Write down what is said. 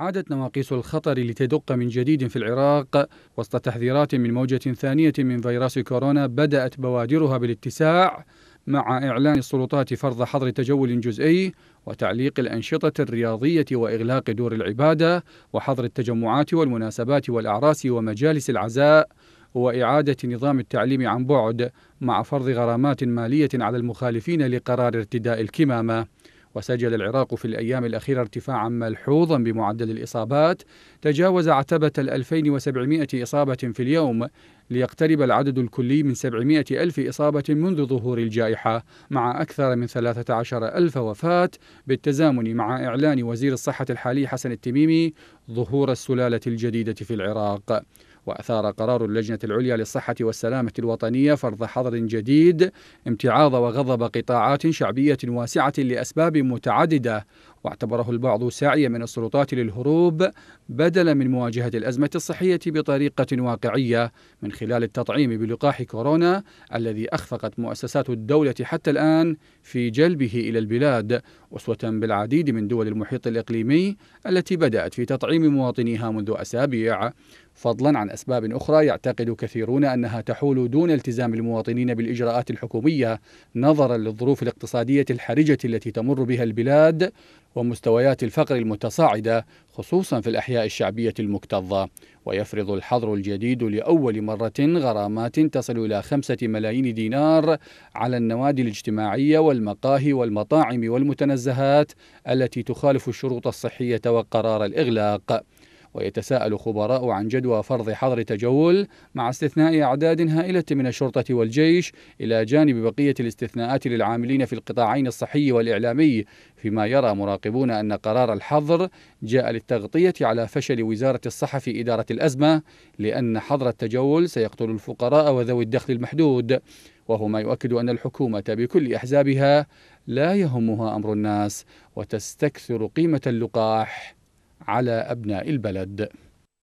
عادت نواقيس الخطر لتدق من جديد في العراق وسط تحذيرات من موجة ثانية من فيروس كورونا بدأت بوادرها بالاتساع مع إعلان السلطات فرض حظر تجول جزئي وتعليق الأنشطة الرياضية وإغلاق دور العبادة وحظر التجمعات والمناسبات والأعراس ومجالس العزاء وإعادة نظام التعليم عن بعد مع فرض غرامات مالية على المخالفين لقرار ارتداء الكمامة وسجل العراق في الأيام الأخيرة ارتفاعا ملحوظا بمعدل الإصابات تجاوز عتبة 2700 إصابة في اليوم ليقترب العدد الكلي من سبعمائة ألف إصابة منذ ظهور الجائحة مع أكثر من عشر ألف وفاة بالتزامن مع إعلان وزير الصحة الحالي حسن التميمي ظهور السلالة الجديدة في العراق وأثار قرار اللجنة العليا للصحة والسلامة الوطنية فرض حظر جديد امتعاض وغضب قطاعات شعبية واسعة لأسباب متعددة واعتبره البعض سعيا من السلطات للهروب بدلا من مواجهة الأزمة الصحية بطريقة واقعية من خلال التطعيم بلقاح كورونا الذي أخفقت مؤسسات الدولة حتى الآن في جلبه إلى البلاد أسوة بالعديد من دول المحيط الإقليمي التي بدأت في تطعيم مواطنيها منذ أسابيع فضلا عن أسباب أخرى يعتقد كثيرون أنها تحول دون التزام المواطنين بالإجراءات الحكومية نظرا للظروف الاقتصادية الحرجة التي تمر بها البلاد ومستويات الفقر المتصاعدة خصوصا في الأحياء الشعبية المكتظة ويفرض الحظر الجديد لأول مرة غرامات تصل إلى خمسة ملايين دينار على النوادي الاجتماعية والمقاهي والمطاعم والمتنزهات التي تخالف الشروط الصحية وقرار الإغلاق ويتساءل خبراء عن جدوى فرض حظر تجول مع استثناء أعداد هائلة من الشرطة والجيش إلى جانب بقية الاستثناءات للعاملين في القطاعين الصحي والإعلامي فيما يرى مراقبون أن قرار الحظر جاء للتغطية على فشل وزارة الصحة في إدارة الأزمة لأن حظر التجول سيقتل الفقراء وذوي الدخل المحدود وهو ما يؤكد أن الحكومة بكل أحزابها لا يهمها أمر الناس وتستكثر قيمة اللقاح على أبناء البلد